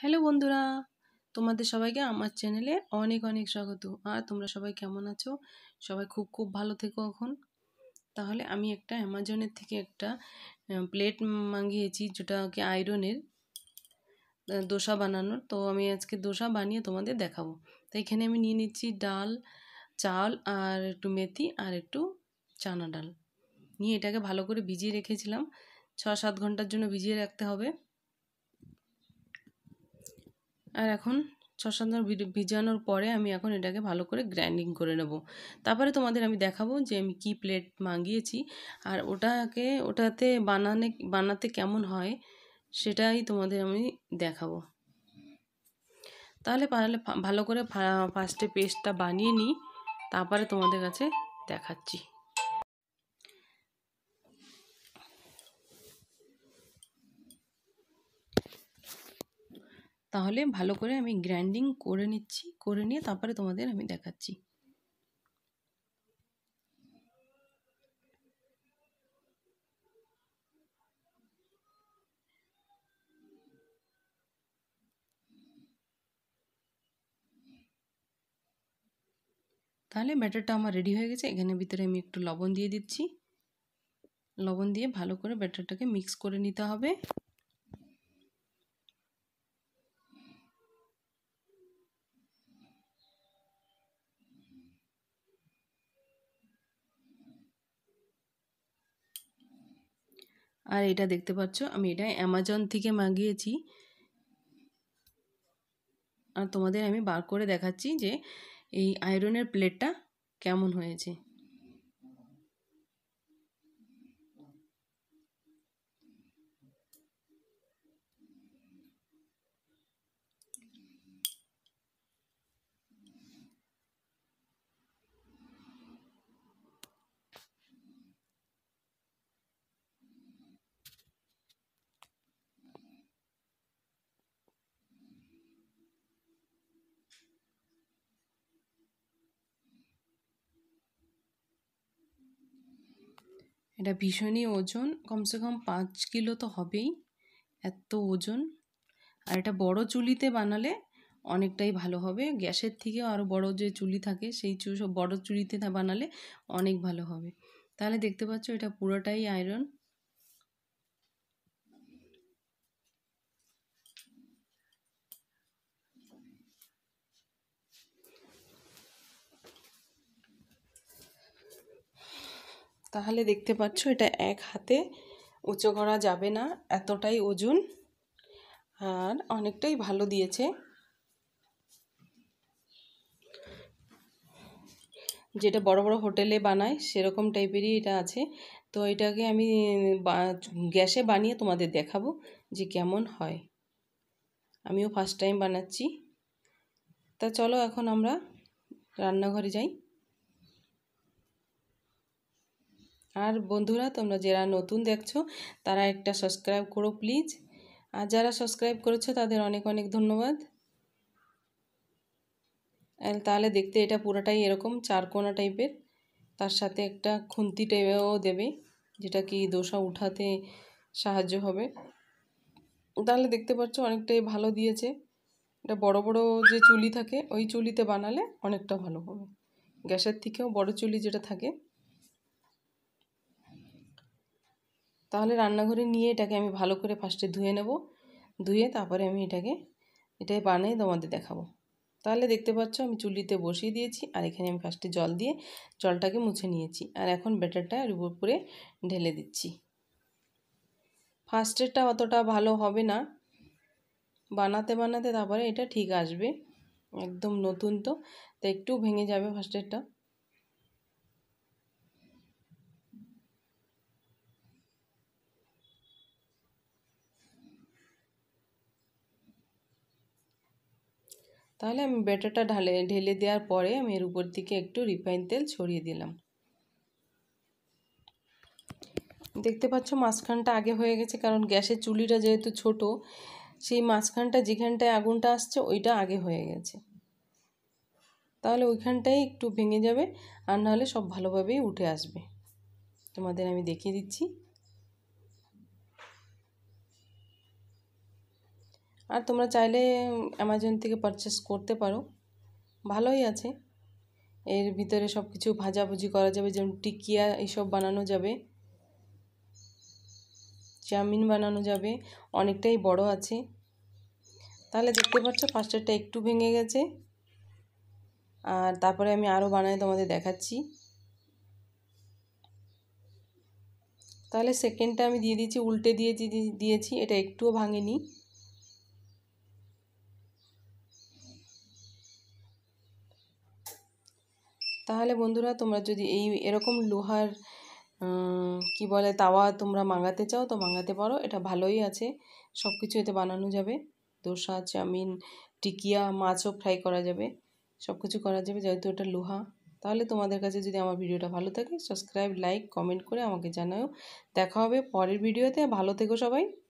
hello বন্ধুরা তোমাদের সবাইকে আমার চ্যানেলে অনেক অনেক স্বাগত আর তোমরা সবাই কেমন আছো সবাই খুব খুব ভালো থেকো এখন তাহলে আমি একটা অ্যামাজনের থেকে একটা প্লেট মাঙ্গিয়েছি যেটা কি আয়রনের দোসা বানানোর তো আমি আজকে দোসা বানিয়ে তোমাদের দেখাবো তো এখানে আমি নিয়ে নিচ্ছি ডাল চাল আর একটু মেথি আর একটু চানা ডাল নিয়ে এটাকে ভালো করে ভিজিয়ে রেখেছিলাম ছ সাত ঘন্টার জন্য ভিজিয়ে রাখতে হবে আর এখন শশান্তর ভিজানোর পরে আমি এখন এটাকে ভালো করে গ্রাইন্ডিং করে নেব তারপরে তোমাদের আমি দেখাবো যে আমি কি প্লেট মাগিয়েছি আর ওটাকে ওটাতে বানানে বানাতে কেমন হয় সেটাই তোমাদের আমি দেখাবো তাহলে পারলে ভালো করে ফার্স্টে পেস্টটা বানিয়ে নিই তারপরে তোমাদের কাছে দেখাচ্ছি তাহলে ভালো করে আমি গ্রাইন্ডিং করে নিচ্ছি করে নিয়ে তারপরে তোমাদের আমি দেখাচ্ছি তাহলে ব্যাটারটা আমার রেডি হয়ে গেছে এখানে ভিতরে আমি একটু লবণ দিয়ে দিচ্ছি লবণ দিয়ে ভালো করে ব্যাটারটাকে মিক্স করে নিতে হবে আর এটা দেখতে পাচ্ছ আমি এটা অ্যামাজন থেকে মাগিয়েছি আর তোমাদের আমি বার করে দেখাচ্ছি যে এই আয়রনের প্লেটটা কেমন হয়েছে এটা ভীষণই ওজন কমসে কম পাঁচ কিলো তো হবেই এত ওজন আর এটা বড় চুলিতে বানালে অনেকটাই ভালো হবে গ্যাসের থেকে আরও বড় যে চুলি থাকে সেই চু সব বড়ো চুলিতে বানালে অনেক ভালো হবে তাহলে দেখতে পাচ্ছ এটা পুরোটাই আয়রন তাহলে দেখতে পাচ্ছ এটা এক হাতে উঁচু করা যাবে না এতটাই ওজন আর অনেকটাই ভালো দিয়েছে যেটা বড় বড় হোটেলে বানায় সেরকম টাইপেরই এটা আছে তো এটাকে আমি গ্যাসে বানিয়ে তোমাদের দেখাবো যে কেমন হয় আমিও ফার্স্ট টাইম বানাচ্ছি তা চলো এখন আমরা রান্নাঘরে যাই আর বন্ধুরা তোমরা যারা নতুন দেখছো তারা একটা সাবস্ক্রাইব করো প্লিজ আর যারা সাবস্ক্রাইব করেছো তাদের অনেক অনেক ধন্যবাদ তাহলে দেখতে এটা পুরোটাই এরকম চারকোনা টাইপের তার সাথে একটা খুন্তি টাইপেও দেবে যেটা কি দোসা উঠাতে সাহায্য হবে তাহলে দেখতে পাচ্ছ অনেকটাই ভালো দিয়েছে এটা বড় বড় যে চুলি থাকে ওই চুলিতে বানালে অনেকটা ভালো হবে গ্যাসের থেকেও বড় চুলি যেটা থাকে তাহলে রান্নাঘরে নিয়ে এটাকে আমি ভালো করে ফার্স্টে ধুয়ে নেব ধুয়ে তারপরে আমি এটাকে এটাই বানিয়ে তোমাদের দেখাবো তাহলে দেখতে পাচ্ছ আমি চুল্লিতে বসিয়ে দিয়েছি আর এখানে আমি ফার্স্টে জল দিয়ে জলটাকে মুছে নিয়েছি আর এখন ব্যাটারটা এর উপরে ঢেলে দিচ্ছি ফার্স্টেরটা অতটা ভালো হবে না বানাতে বানাতে তারপরে এটা ঠিক আসবে একদম নতুন তো তো একটু ভেঙে যাবে ফার্স্টেরটা তাহলে আমি ব্যাটারটা ঢালে ঢেলে দেওয়ার পরে আমি এর উপর দিকে একটু রিফাইন তেল ছড়িয়ে দিলাম দেখতে পাচ্ছ মাঝখানটা আগে হয়ে গেছে কারণ গ্যাসের চুলিটা যেহেতু ছোট সেই মাঝখানটা যেখানটায় আগুনটা আসছে ওইটা আগে হয়ে গেছে তাহলে ওইখানটাই একটু ভেঙে যাবে আর নাহলে সব ভালোভাবেই উঠে আসবে তোমাদের আমি দেখিয়ে দিচ্ছি আর তোমরা চাইলে অ্যামাজন থেকে পারচেস করতে পারো ভালোই আছে এর ভিতরে সব কিছু ভাজাভুজি করা যাবে যেমন টিকিয়া এইসব বানানো যাবে চাউমিন বানানো যাবে অনেকটাই বড় আছে তাহলে দেখতে পাচ্ছ পাস্টারটা একটু ভেঙে গেছে আর তারপরে আমি আরও বানাই তোমাদের দেখাচ্ছি তাহলে সেকেন্ডটা আমি দিয়ে দিয়েছি উল্টে দিয়ে দিয়েছি এটা একটুও ভাঙেনি তাহলে বন্ধুরা তোমরা যদি এই এরকম লোহার কি বলে তাওয়া তোমরা মাঙাতে চাও তো মাঙাতে পারো এটা ভালোই আছে সব কিছু এতে বানানো যাবে দোসা চাউমিন টিকিয়া মাছও ফ্রাই করা যাবে সব কিছু করা যাবে যেহেতু এটা লোহা তাহলে তোমাদের কাছে যদি আমার ভিডিওটা ভালো থাকে সাবস্ক্রাইব লাইক কমেন্ট করে আমাকে জানাও দেখা হবে পরের ভিডিওতে ভালো থেকো সবাই